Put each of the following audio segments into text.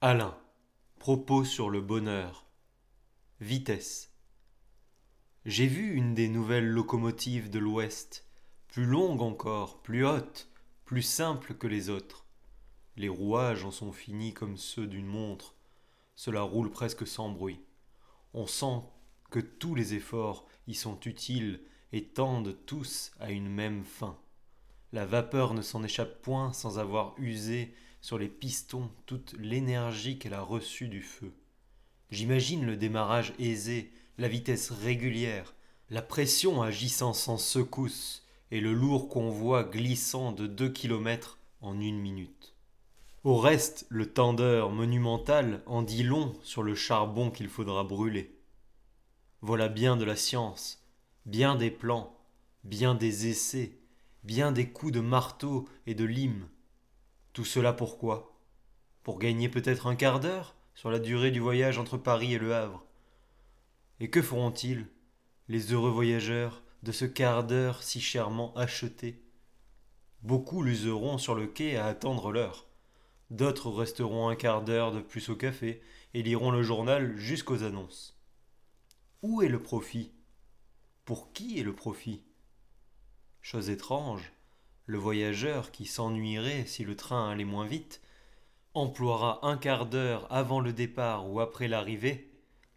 Alain. Propos sur le bonheur. Vitesse. J'ai vu une des nouvelles locomotives de l'Ouest, plus longue encore, plus haute, plus simple que les autres. Les rouages en sont finis comme ceux d'une montre. Cela roule presque sans bruit. On sent que tous les efforts y sont utiles et tendent tous à une même fin. La vapeur ne s'en échappe point sans avoir usé sur les pistons toute l'énergie qu'elle a reçue du feu. J'imagine le démarrage aisé, la vitesse régulière, la pression agissant sans secousse et le lourd convoi glissant de deux kilomètres en une minute. Au reste, le tendeur monumental en dit long sur le charbon qu'il faudra brûler. Voilà bien de la science, bien des plans, bien des essais, bien des coups de marteau et de lime, tout cela pourquoi Pour gagner peut-être un quart d'heure sur la durée du voyage entre Paris et Le Havre. Et que feront-ils, les heureux voyageurs, de ce quart d'heure si chèrement acheté Beaucoup l'useront sur le quai à attendre l'heure. D'autres resteront un quart d'heure de plus au café et liront le journal jusqu'aux annonces. Où est le profit Pour qui est le profit Chose étrange, le voyageur qui s'ennuierait si le train allait moins vite, emploiera un quart d'heure avant le départ ou après l'arrivée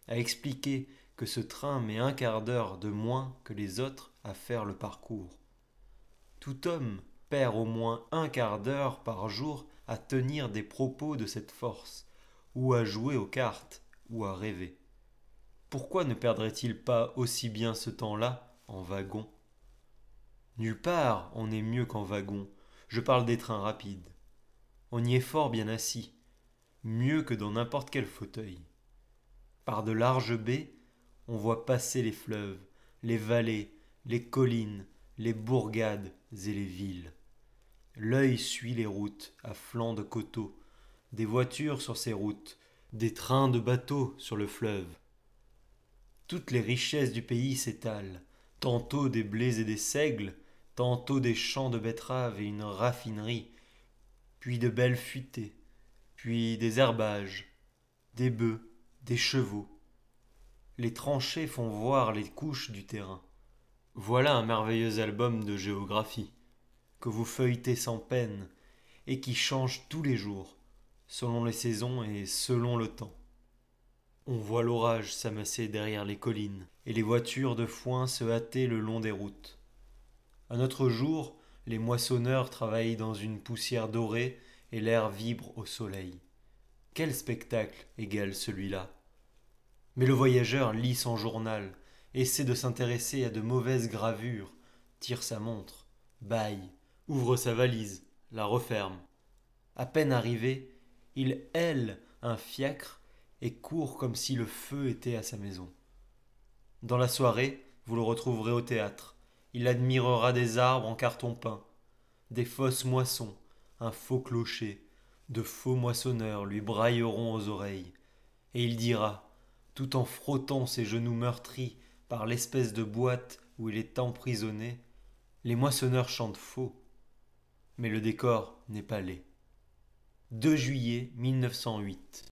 à expliquer que ce train met un quart d'heure de moins que les autres à faire le parcours. Tout homme perd au moins un quart d'heure par jour à tenir des propos de cette force, ou à jouer aux cartes, ou à rêver. Pourquoi ne perdrait-il pas aussi bien ce temps-là en wagon Nulle part on est mieux qu'en wagon, je parle des trains rapides. On y est fort bien assis, mieux que dans n'importe quel fauteuil. Par de larges baies, on voit passer les fleuves, les vallées, les collines, les bourgades et les villes. L'œil suit les routes à flanc de coteaux, des voitures sur ces routes, des trains de bateaux sur le fleuve. Toutes les richesses du pays s'étalent, tantôt des blés et des seigles, tantôt des champs de betteraves et une raffinerie, puis de belles futaies, puis des herbages, des bœufs, des chevaux. Les tranchées font voir les couches du terrain. Voilà un merveilleux album de géographie, que vous feuilletez sans peine, et qui change tous les jours, selon les saisons et selon le temps. On voit l'orage s'amasser derrière les collines, et les voitures de foin se hâter le long des routes. Un autre jour, les moissonneurs travaillent dans une poussière dorée et l'air vibre au soleil. Quel spectacle égale celui-là Mais le voyageur lit son journal, essaie de s'intéresser à de mauvaises gravures, tire sa montre, baille, ouvre sa valise, la referme. À peine arrivé, il hèle un fiacre et court comme si le feu était à sa maison. Dans la soirée, vous le retrouverez au théâtre, il admirera des arbres en carton peint, des fausses moissons, un faux clocher, de faux moissonneurs lui brailleront aux oreilles, et il dira, tout en frottant ses genoux meurtris par l'espèce de boîte où il est emprisonné, les moissonneurs chantent faux, mais le décor n'est pas laid. 2 juillet 1908.